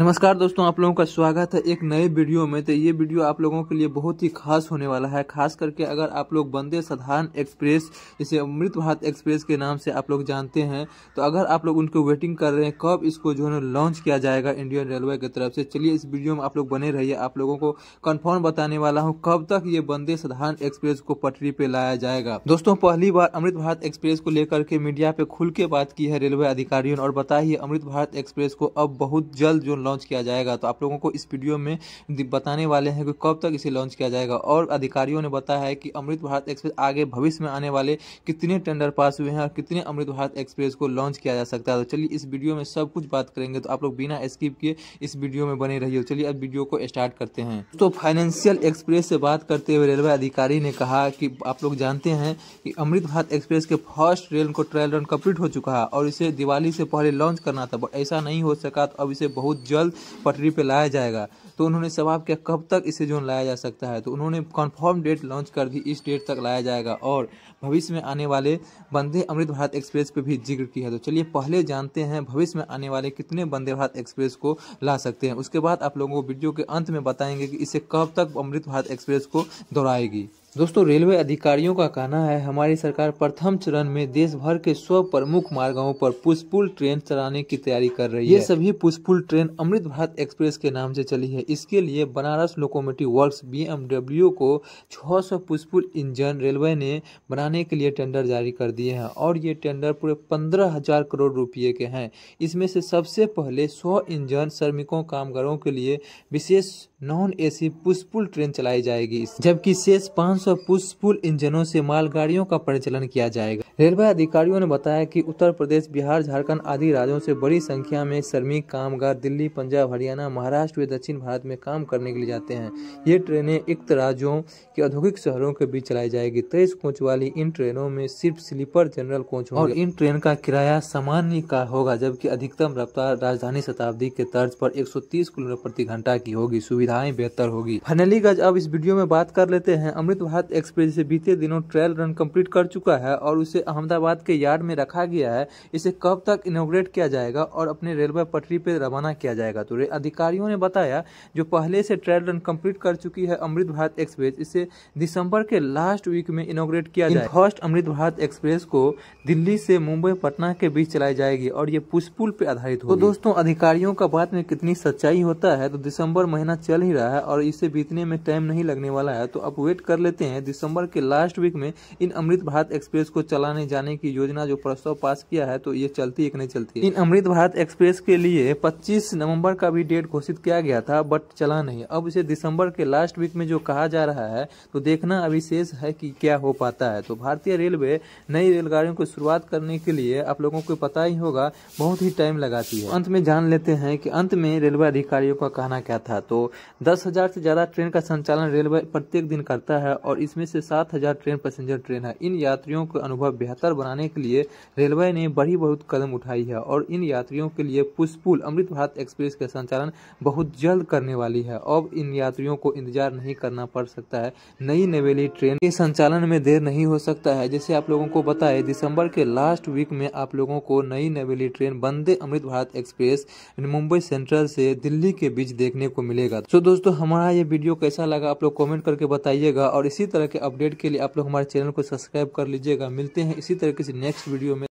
नमस्कार दोस्तों आप लोगों का स्वागत है एक नए वीडियो में तो ये वीडियो आप लोगों के लिए बहुत ही खास होने वाला है खास करके अगर आप लोग वंदे साधारण एक्सप्रेस जिसे अमृत भारत एक्सप्रेस के नाम से आप लोग जानते हैं तो अगर आप लोग उनको वेटिंग कर रहे हैं कब इसको जो है लॉन्च किया जाएगा इंडियन रेलवे की तरफ से चलिए इस वीडियो में आप लोग बने रहिए आप लोगों को कन्फर्म बताने वाला हूँ कब तक ये वंदे साधारण एक्सप्रेस को पटरी पर लाया जाएगा दोस्तों पहली बार अमृत भारत एक्सप्रेस को लेकर के मीडिया पे खुल के बात की है रेलवे अधिकारियों ने और बताइए अमृत भारत एक्सप्रेस को अब बहुत जल्द जो लॉन्च किया जाएगा तो आप लोगों को इस वीडियो में बताने वाले हैं कि कब तक इसे लॉन्च किया जाएगा और अधिकारियों ने बताया है कि अमृत भारत एक्सप्रेस आगे भविष्य में आने वाले कितने टेंडर पास हुए हैं और कितने अमृत भारत एक्सप्रेस को लॉन्च किया जा सकता है तो चलिए इस वीडियो में सब कुछ बात करेंगे तो आप लोग बिना स्किप किए इस वीडियो में बने रहिए चलिए अब वीडियो को स्टार्ट करते हैं तो फाइनेंशियल एक्सप्रेस से बात करते हुए रेलवे अधिकारी ने कहा कि आप लोग जानते हैं कि अमृत भारत एक्सप्रेस के फर्स्ट रेल को ट्रायल रन कंप्लीट हो चुका है और इसे दिवाली से पहले लॉन्च करना था ऐसा नहीं हो सका तो अब इसे बहुत जल्द जल्द पटरी पर लाया जाएगा तो उन्होंने सवाल किया कब तक इसे जो लाया जा सकता है तो उन्होंने कन्फर्म डेट लॉन्च कर दी इस डेट तक लाया जाएगा और भविष्य में आने वाले वंदे अमृत भारत एक्सप्रेस पर भी जिक्र किया तो चलिए पहले जानते हैं भविष्य में आने वाले कितने वंदे भारत एक्सप्रेस को ला सकते हैं उसके बाद आप लोगों को वीडियो के अंत में बताएंगे कि इसे कब तक अमृत भारत एक्सप्रेस को दोहराएगी दोस्तों रेलवे अधिकारियों का कहना है हमारी सरकार प्रथम चरण में देश भर के सौ प्रमुख मार्गों पर पुष्पुल ट्रेन चलाने की तैयारी कर रही है ये सभी push pull train Amrit Bharat express के नाम से चली है इसके लिए बनारस लोकोमोटिव वर्क्स बीएमडब्ल्यू को 600 पुष्पुल इंजन रेलवे ने बनाने के लिए टेंडर जारी कर दिए हैं और ये टेंडर पूरे पंद्रह करोड़ रुपये के हैं इसमें से सबसे पहले सौ इंजन श्रमिकों कामगारों के लिए विशेष नॉन ए पुष्पुल ट्रेन चलाई जाएगी जबकि शेष पाँच सौ पुष्पुल इंजनों से मालगाड़ियों का परिचालन किया जाएगा रेलवे अधिकारियों ने बताया कि उत्तर प्रदेश बिहार झारखंड आदि राज्यों से बड़ी संख्या में श्रमिक कामगार दिल्ली पंजाब हरियाणा महाराष्ट्र व दक्षिण भारत में काम करने के लिए जाते हैं ये ट्रेनें इक्त राज्यों के औद्योगिक शहरों के बीच चलाई जाएगी तेईस कोच वाली इन ट्रेनों में सिर्फ स्लीपर जनरल कोच और इन ट्रेन का किराया सामान्य का होगा जबकि अधिकतम रफ्तार राजधानी शताब्दी के तर्ज पर एक किलोमीटर प्रति घंटा की होगी सुविधाएं बेहतर होगी फाइनली गज अब इस वीडियो में बात कर लेते हैं अमृत राहत एक्सप्रेस जिसे बीते दिनों ट्रायल रन कंप्लीट कर चुका है और उसे अहमदाबाद के यार्ड में रखा गया है इसे कब तक इनोग्रेट किया जाएगा और अपने रेलवे पटरी पर रवाना किया जाएगा तो अधिकारियों ने बताया जो पहले से ट्रायल रन कंप्लीट कर चुकी है अमृत भारत एक्सप्रेस इसे दिसंबर के लास्ट वीक में इनोग्रेट किया जाए फर्स्ट अमृत भारत एक्सप्रेस को दिल्ली से मुंबई पटना के बीच चलाई जाएगी और ये पुष्पुल पे आधारित हो तो दोस्तों अधिकारियों का बात में कितनी सच्चाई होता है तो दिसंबर महीना चल ही रहा है और इसे बीतने में टाइम नहीं लगने वाला है तो अब वेट कर लेते देखते हैं दिसंबर के लास्ट वीक में इन अमृत भारत एक्सप्रेस को चलाने जाने की योजना जो प्रस्ताव पास किया है तो ये चलती एक नहीं चलती है। इन अमृत भारत एक्सप्रेस के लिए 25 नवंबर का भी डेट घोषित किया गया था बट चला नहीं अब इसे दिसंबर के लास्ट वीक में जो कहा जा रहा है तो देखना अभी शेष है कि क्या हो पाता है तो भारतीय रेलवे नई रेलगाड़ियों की शुरुआत करने के लिए आप लोगों को पता ही होगा बहुत ही टाइम लगाती है अंत में जान लेते हैं कि अंत में रेलवे अधिकारियों का कहना क्या था तो दस हजार से ज्यादा ट्रेन का संचालन रेलवे प्रत्येक दिन करता है और और इसमें से सात हजार ट्रेन पैसेंजर ट्रेन है इन यात्रियों का अनुभव बेहतर बनाने के लिए रेलवे ने बड़ी बहुत कदम उठाई है और इन यात्रियों के लिए पुष्पुल अमृत भारत एक्सप्रेस का संचालन बहुत जल्द करने वाली है अब इन यात्रियों को इंतजार नहीं करना पड़ सकता है नई नवेली ट्रेन के संचालन में देर नहीं हो सकता है जैसे आप लोगों को बताए दिसंबर के लास्ट वीक में आप लोगों को नई नवेली train Vande Amrit Bharat express Mumbai central से दिल्ली के बीच देखने को मिलेगा तो दोस्तों हमारा ये वीडियो कैसा लगा आप लोग कॉमेंट करके बताइएगा और इसी तरह के अपडेट के लिए आप लोग हमारे चैनल को सब्सक्राइब कर लीजिएगा मिलते हैं इसी तरीके से नेक्स्ट वीडियो में